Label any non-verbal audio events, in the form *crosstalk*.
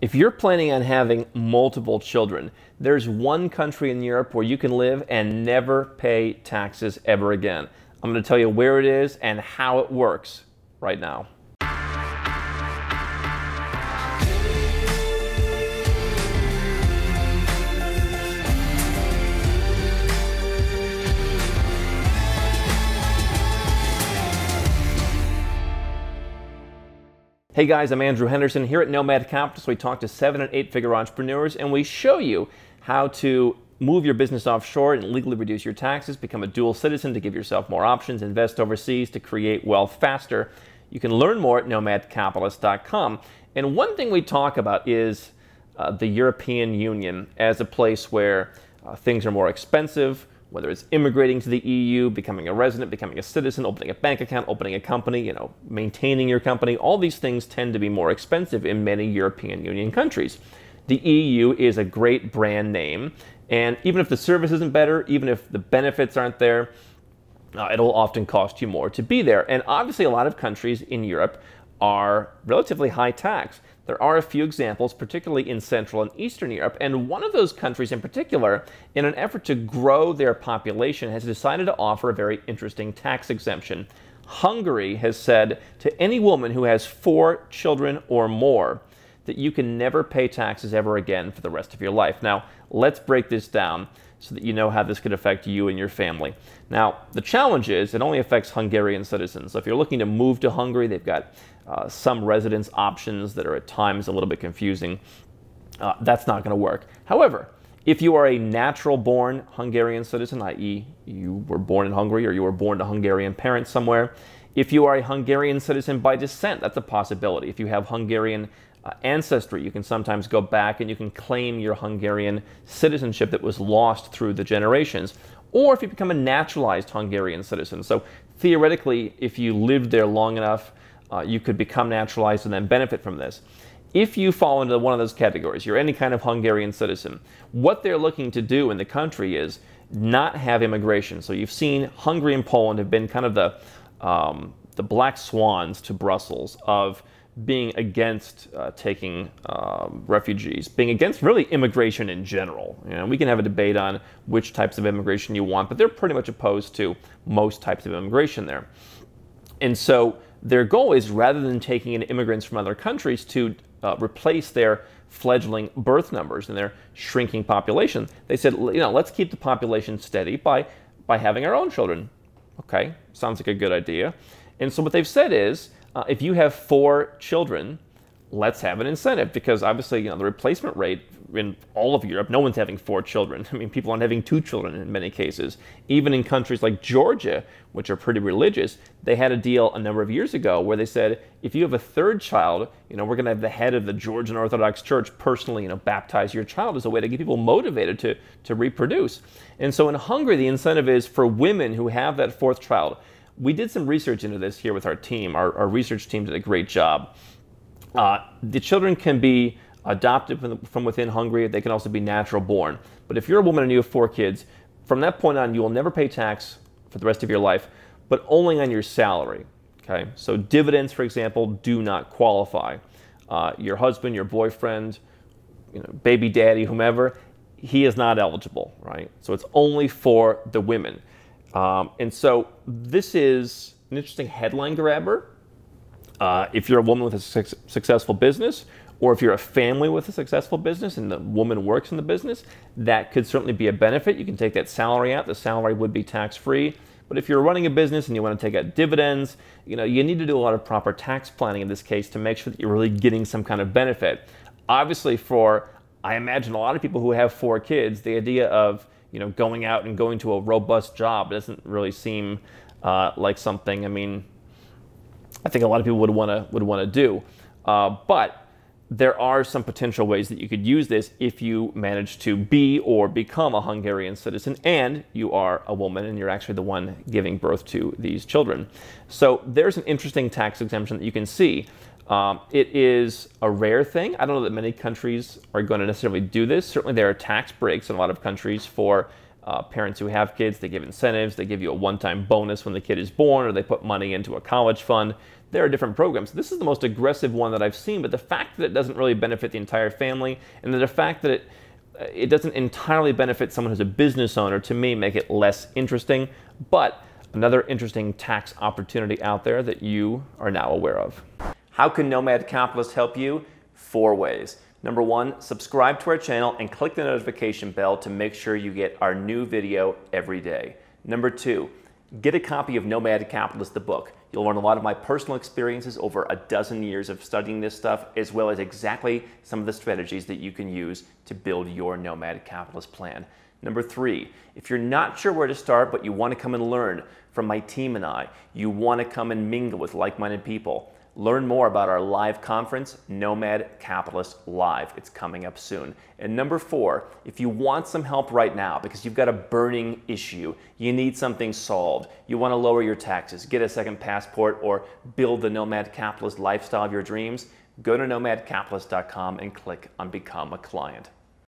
If you're planning on having multiple children, there's one country in Europe where you can live and never pay taxes ever again. I'm going to tell you where it is and how it works right now. Hey guys, I'm Andrew Henderson here at Nomad Capital. we talk to seven and eight figure entrepreneurs and we show you how to move your business offshore and legally reduce your taxes, become a dual citizen to give yourself more options, invest overseas to create wealth faster. You can learn more at nomadcapitalist.com. And one thing we talk about is uh, the European Union as a place where uh, things are more expensive, whether it's immigrating to the EU, becoming a resident, becoming a citizen, opening a bank account, opening a company, you know, maintaining your company, all these things tend to be more expensive in many European Union countries. The EU is a great brand name, and even if the service isn't better, even if the benefits aren't there, uh, it'll often cost you more to be there. And obviously, a lot of countries in Europe are relatively high tax. There are a few examples, particularly in Central and Eastern Europe, and one of those countries in particular, in an effort to grow their population, has decided to offer a very interesting tax exemption. Hungary has said to any woman who has four children or more, that you can never pay taxes ever again for the rest of your life. Now, let's break this down so that you know how this could affect you and your family. Now, the challenge is it only affects Hungarian citizens. So if you're looking to move to Hungary, they've got uh, some residence options that are at times a little bit confusing. Uh, that's not going to work. However, if you are a natural born Hungarian citizen, i.e., you were born in Hungary or you were born to Hungarian parents somewhere, if you are a Hungarian citizen by descent, that's a possibility. If you have Hungarian uh, ancestry. You can sometimes go back and you can claim your Hungarian citizenship that was lost through the generations. Or if you become a naturalized Hungarian citizen. So theoretically, if you lived there long enough, uh, you could become naturalized and then benefit from this. If you fall into one of those categories, you're any kind of Hungarian citizen, what they're looking to do in the country is not have immigration. So you've seen Hungary and Poland have been kind of the um, the black swans to Brussels of being against uh, taking um, refugees, being against really immigration in general. You know, we can have a debate on which types of immigration you want, but they're pretty much opposed to most types of immigration there. And so their goal is rather than taking in immigrants from other countries to uh, replace their fledgling birth numbers and their shrinking population, they said, you know, let's keep the population steady by, by having our own children. Okay, sounds like a good idea. And so what they've said is, uh, if you have four children, let's have an incentive because obviously, you know, the replacement rate in all of Europe, no one's having four children. *laughs* I mean, people aren't having two children in many cases. Even in countries like Georgia, which are pretty religious, they had a deal a number of years ago where they said, if you have a third child, you know, we're going to have the head of the Georgian Orthodox Church personally, you know, baptize your child as a way to get people motivated to, to reproduce. And so in Hungary, the incentive is for women who have that fourth child we did some research into this here with our team. Our, our research team did a great job. Uh, the children can be adopted from, the, from within Hungary. They can also be natural born. But if you're a woman and you have four kids, from that point on, you will never pay tax for the rest of your life, but only on your salary. Okay, so dividends, for example, do not qualify. Uh, your husband, your boyfriend, you know, baby daddy, whomever, he is not eligible, right? So it's only for the women. Um, and so this is an interesting headline grabber. Uh, if you're a woman with a su- successful business, or if you're a family with a successful business and the woman works in the business, that could certainly be a benefit. You can take that salary out. The salary would be tax free. But if you're running a business and you want to take out dividends, you know, you need to do a lot of proper tax planning in this case to make sure that you're really getting some kind of benefit. Obviously for I imagine a lot of people who have four kids, the idea of you know, going out and going to a robust job. doesn't really seem uh, like something. I mean, I think a lot of people would want to would want to do, uh, but there are some potential ways that you could use this if you manage to be or become a Hungarian citizen and you are a woman and you're actually the one giving birth to these children. So there's an interesting tax exemption that you can see um, it is a rare thing. I don't know that many countries are going to necessarily do this. Certainly, there are tax breaks in a lot of countries for uh, parents who have kids. They give incentives, they give you a one time bonus when the kid is born, or they put money into a college fund. There are different programs. This is the most aggressive one that I've seen, but the fact that it doesn't really benefit the entire family and the fact that it uh, it doesn't entirely benefit someone who's a business owner to me make it less interesting, but another interesting tax opportunity out there that you are now aware of. How can Nomad Capitalist help you? Four ways. Number one, subscribe to our channel and click the notification bell to make sure you get our new video every day. Number two, get a copy of Nomad Capitalist, the book. You'll learn a lot of my personal experiences over a dozen years of studying this stuff, as well as exactly some of the strategies that you can use to build your Nomad Capitalist plan. Number three, if you're not sure where to start, but you want to come and learn from my team and I, you want to come and mingle with like minded people Learn more about our live conference, Nomad Capitalist Live. It's coming up soon. And number four, if you want some help right now because you've got a burning issue, you need something solved, you want to lower your taxes, get a second passport, or build the Nomad Capitalist lifestyle of your dreams, go to nomadcapitalist.com and click on Become a Client.